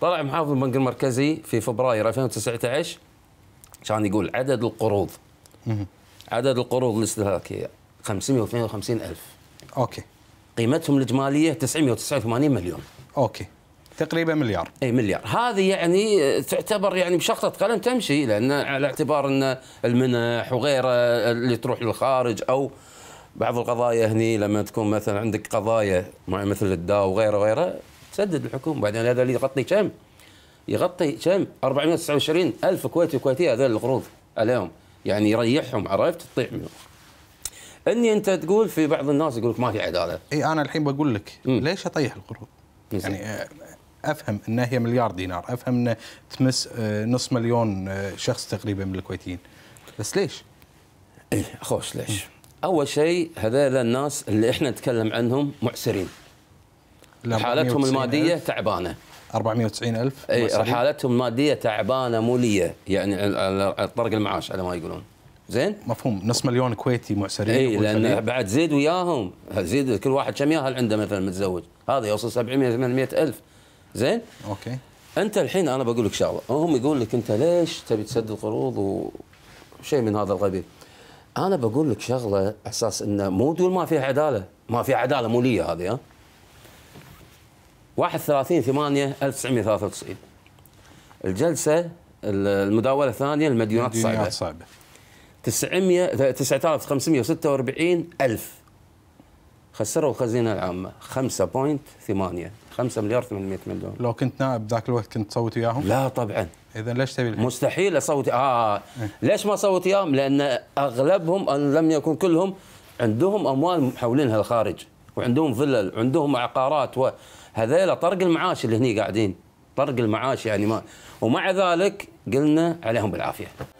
طلع محافظ البنك المركزي في فبراير 2019 كان يقول عدد القروض عدد القروض الاستهلاكيه 552 ألف اوكي قيمتهم الاجماليه 989 مليون اوكي تقريبا مليار اي مليار هذه يعني آه، تعتبر يعني بشخطه قلم تمشي لان على اعتبار ان المنح وغيره اللي تروح للخارج او بعض القضايا هني لما تكون مثلا عندك قضايا مثل الداو وغيره وغيره تسدد الحكومه بعدين هذا اللي يغطي كم؟ يغطي كم؟ 429 الف كويتي وكويتيه هذول القروض عليهم يعني يريحهم عرفت تطيع منهم اني انت تقول في بعض الناس يقول لك ما في عداله اي انا الحين بقول لك ليش اطيح القروض؟ يعني آه، افهم انها هي مليار دينار افهم انها تمس آه، نص مليون آه، شخص تقريبا من الكويتيين بس ليش؟ اي خوش ليش؟ اول شيء هذول الناس اللي احنا نتكلم عنهم معسرين حالتهم الماديه ألف. تعبانه 490 ألف اي حالتهم الماديه تعبانه موليه يعني طرق المعاش على ما يقولون زين مفهوم نص مليون كويتي معسرين اي لان بعد زيد وياهم زيد كل واحد كم ياهل عنده مثلا متزوج هذا يوصل 700 800 الف زين اوكي انت الحين انا بقول لك شغله هم يقول لك انت ليش تبي تسدد قروض وشيء من هذا القبيل انا بقول لك شغله اساس انه مو دول ما في عداله ما في عداله موليه هذه ها 31 8 1993 الجلسه المداوله الثانيه المديونات الصعبه الصعبه 900 9546 الف خسروا الخزينه العامه 5.8 5 مليار 800 مليون لو كنت نائب ذاك الوقت كنت تصوت وياهم؟ لا طبعا اذا ليش تبي مستحيل اصوت آه،, آه،, اه إيه؟ ليش ما صوت وياهم؟ لان اغلبهم ان لم يكن كلهم عندهم اموال محولينها الخارج وعندهم فلل وعندهم عقارات وهذيلا طرق المعاش اللي هني قاعدين طرق المعاش يعني ما ومع ذلك قلنا عليهم بالعافيه